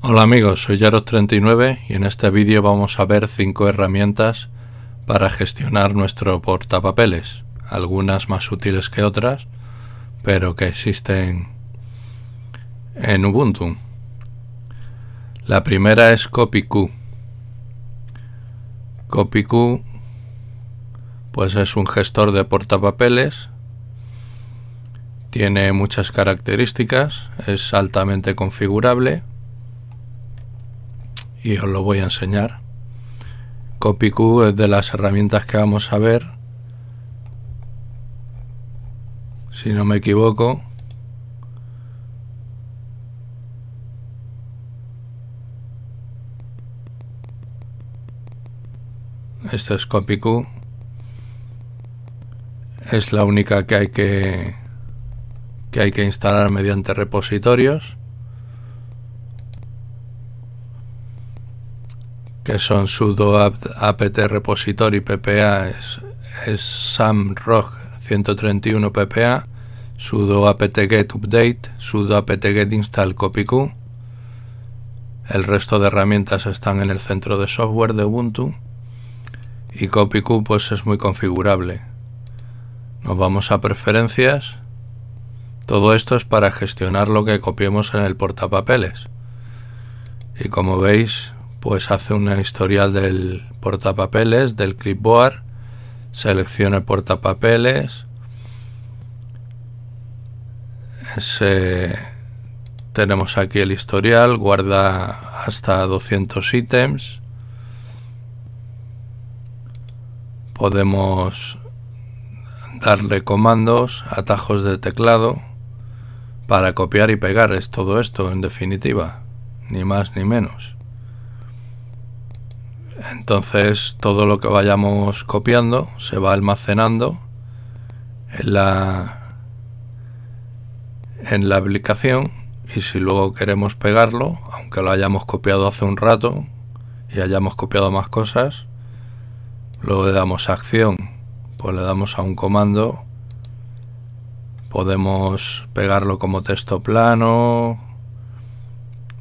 Hola amigos, soy Yaros39 y en este vídeo vamos a ver 5 herramientas para gestionar nuestro portapapeles, algunas más útiles que otras, pero que existen en Ubuntu. La primera es CopyQ. CopyQ pues es un gestor de portapapeles tiene muchas características, es altamente configurable y os lo voy a enseñar. CopyQ es de las herramientas que vamos a ver. Si no me equivoco. Esto es CopyQ. Es la única que hay que, que hay que instalar mediante repositorios. que son sudo apt repository ppa es, samrock 131 ppa, sudo apt-get update, sudo apt-get install copyq. El resto de herramientas están en el centro de software de Ubuntu y copyq pues es muy configurable. Nos vamos a preferencias. Todo esto es para gestionar lo que copiemos en el portapapeles. Y como veis, pues hace una historial del portapapeles, del clipboard, selecciona portapapeles, tenemos aquí el historial, guarda hasta 200 ítems, podemos darle comandos, atajos de teclado, para copiar y pegar es todo esto en definitiva, ni más ni menos. Entonces todo lo que vayamos copiando se va almacenando en la, en la aplicación y si luego queremos pegarlo, aunque lo hayamos copiado hace un rato y hayamos copiado más cosas, luego le damos a acción, pues le damos a un comando, podemos pegarlo como texto plano,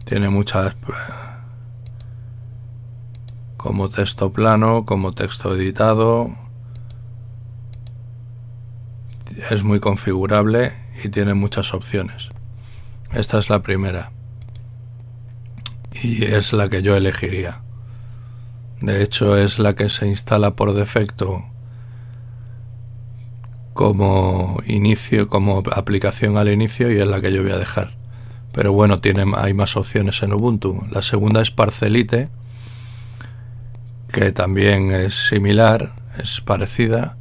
tiene muchas como texto plano, como texto editado. Es muy configurable y tiene muchas opciones. Esta es la primera. Y es la que yo elegiría. De hecho, es la que se instala por defecto como inicio, como aplicación al inicio y es la que yo voy a dejar. Pero bueno, tiene, hay más opciones en Ubuntu. La segunda es Parcelite que también es similar, es parecida,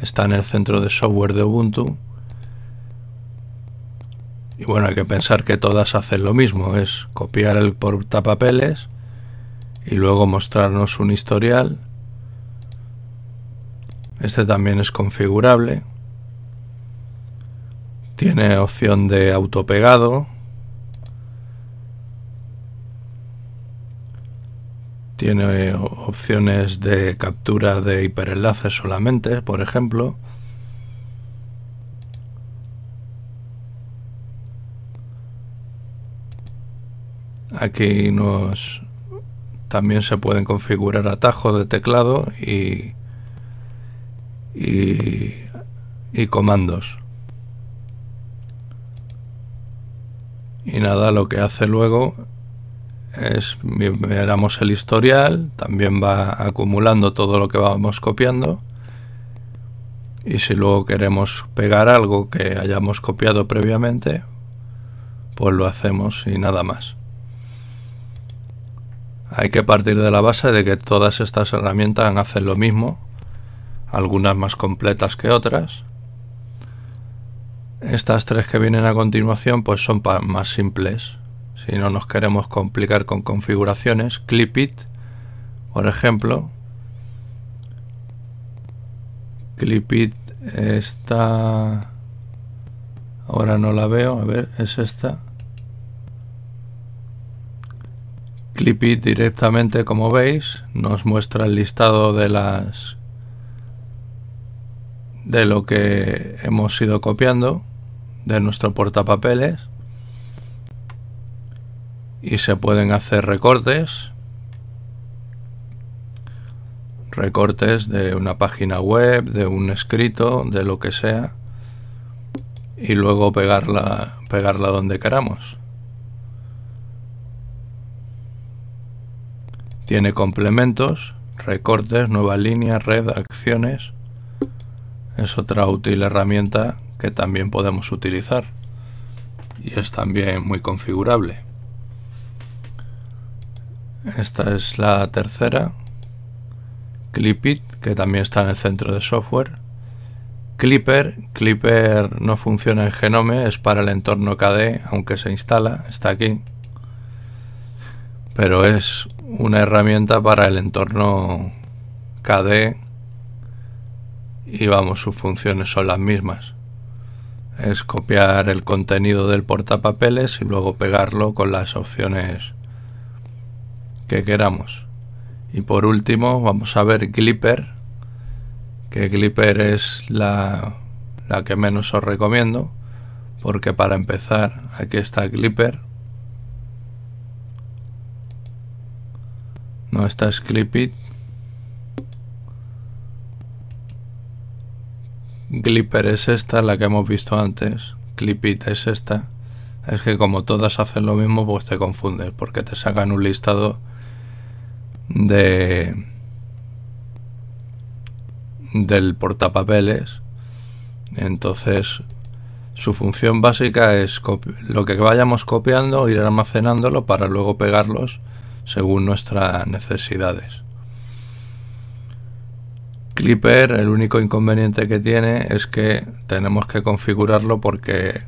está en el centro de software de Ubuntu. Y bueno, hay que pensar que todas hacen lo mismo, es copiar el portapapeles y luego mostrarnos un historial. Este también es configurable. Tiene opción de autopegado, Tiene opciones de captura de hiperenlaces solamente, por ejemplo. Aquí nos también se pueden configurar atajos de teclado y, y comandos. Y nada, lo que hace luego es, miramos el historial, también va acumulando todo lo que vamos copiando. Y si luego queremos pegar algo que hayamos copiado previamente, pues lo hacemos y nada más. Hay que partir de la base de que todas estas herramientas hacen lo mismo, algunas más completas que otras. Estas tres que vienen a continuación pues son más simples, si no nos queremos complicar con configuraciones, clip it, por ejemplo, Clipit está, ahora no la veo, a ver, es esta, Clipit directamente como veis, nos muestra el listado de las de lo que hemos ido copiando de nuestro portapapeles y se pueden hacer recortes recortes de una página web, de un escrito, de lo que sea y luego pegarla, pegarla donde queramos. Tiene complementos, recortes, nueva línea, red, acciones. Es otra útil herramienta que también podemos utilizar y es también muy configurable. Esta es la tercera. Clipit, que también está en el centro de software. Clipper, Clipper no funciona en Genome, es para el entorno KDE, aunque se instala, está aquí. Pero es una herramienta para el entorno KDE y vamos, sus funciones son las mismas. Es copiar el contenido del portapapeles y luego pegarlo con las opciones que queramos. Y por último vamos a ver Clipper, que Clipper es la, la que menos os recomiendo, porque para empezar aquí está Clipper. No, está es Clipit. Clipper es esta, la que hemos visto antes. Clipit es esta. Es que como todas hacen lo mismo, pues te confundes, porque te sacan un listado de del portapapeles entonces su función básica es lo que vayamos copiando ir almacenándolo para luego pegarlos según nuestras necesidades Clipper el único inconveniente que tiene es que tenemos que configurarlo porque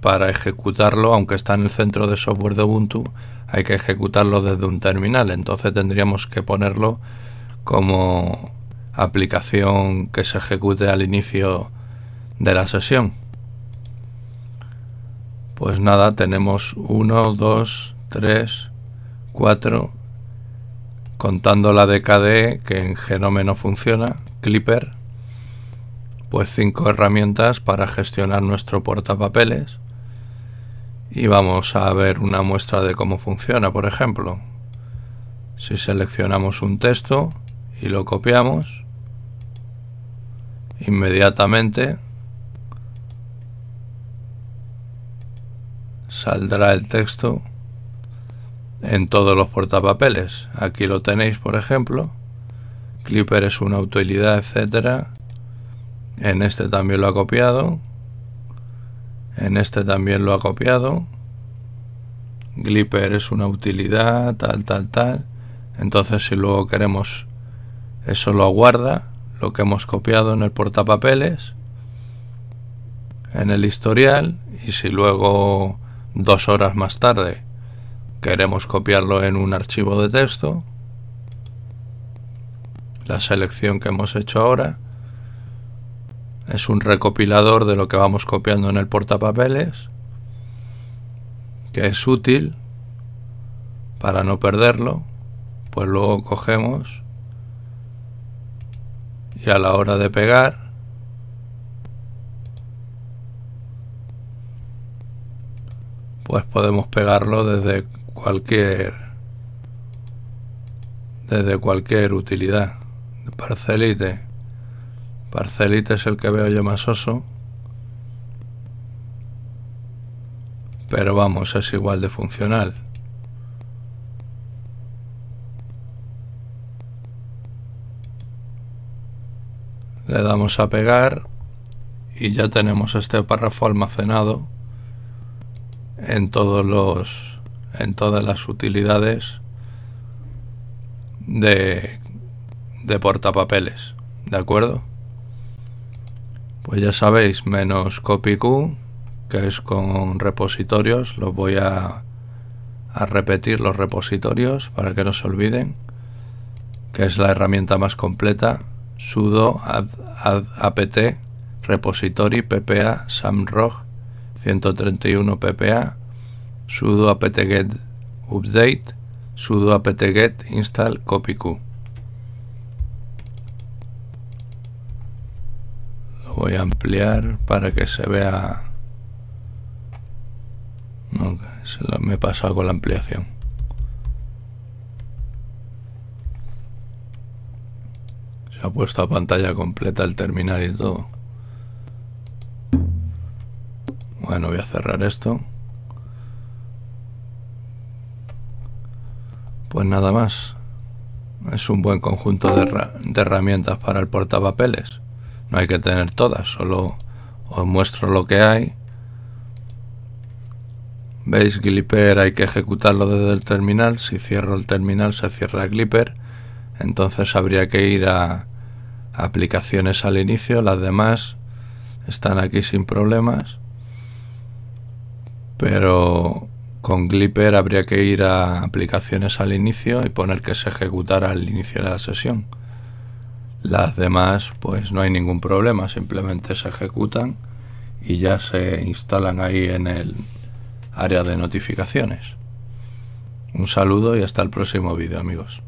para ejecutarlo, aunque está en el centro de software de Ubuntu, hay que ejecutarlo desde un terminal. Entonces tendríamos que ponerlo como aplicación que se ejecute al inicio de la sesión. Pues nada, tenemos 1, 2, 3, 4, contando la de KDE, que en Genome no funciona, Clipper, pues cinco herramientas para gestionar nuestro portapapeles y vamos a ver una muestra de cómo funciona, por ejemplo. Si seleccionamos un texto y lo copiamos, inmediatamente saldrá el texto en todos los portapapeles. Aquí lo tenéis, por ejemplo. Clipper es una utilidad, etcétera. En este también lo ha copiado. En este también lo ha copiado. Glipper es una utilidad, tal, tal, tal. Entonces si luego queremos, eso lo aguarda, lo que hemos copiado en el portapapeles, en el historial, y si luego dos horas más tarde queremos copiarlo en un archivo de texto, la selección que hemos hecho ahora, es un recopilador de lo que vamos copiando en el portapapeles, que es útil para no perderlo, pues luego cogemos y a la hora de pegar pues podemos pegarlo desde cualquier desde cualquier utilidad, parcelite. Parcelita es el que veo yo más oso. Pero vamos, es igual de funcional. Le damos a pegar y ya tenemos este párrafo almacenado en todos los en todas las utilidades de, de portapapeles, ¿de acuerdo? Pues ya sabéis, menos CopyQ, que es con repositorios, los voy a, repetir los repositorios para que no se olviden, que es la herramienta más completa, sudo apt repository ppa samrog 131 ppa sudo apt-get update sudo apt-get install copyq voy a ampliar para que se vea no, se me he pasado con la ampliación se ha puesto a pantalla completa el terminal y todo bueno voy a cerrar esto pues nada más es un buen conjunto de, de herramientas para el portapapeles no hay que tener todas, solo os muestro lo que hay. ¿Veis? Glipper hay que ejecutarlo desde el terminal. Si cierro el terminal se cierra Clipper. Entonces habría que ir a aplicaciones al inicio. Las demás están aquí sin problemas. Pero con Glipper habría que ir a aplicaciones al inicio y poner que se ejecutara al inicio de la sesión. Las demás pues no hay ningún problema, simplemente se ejecutan y ya se instalan ahí en el área de notificaciones. Un saludo y hasta el próximo vídeo amigos.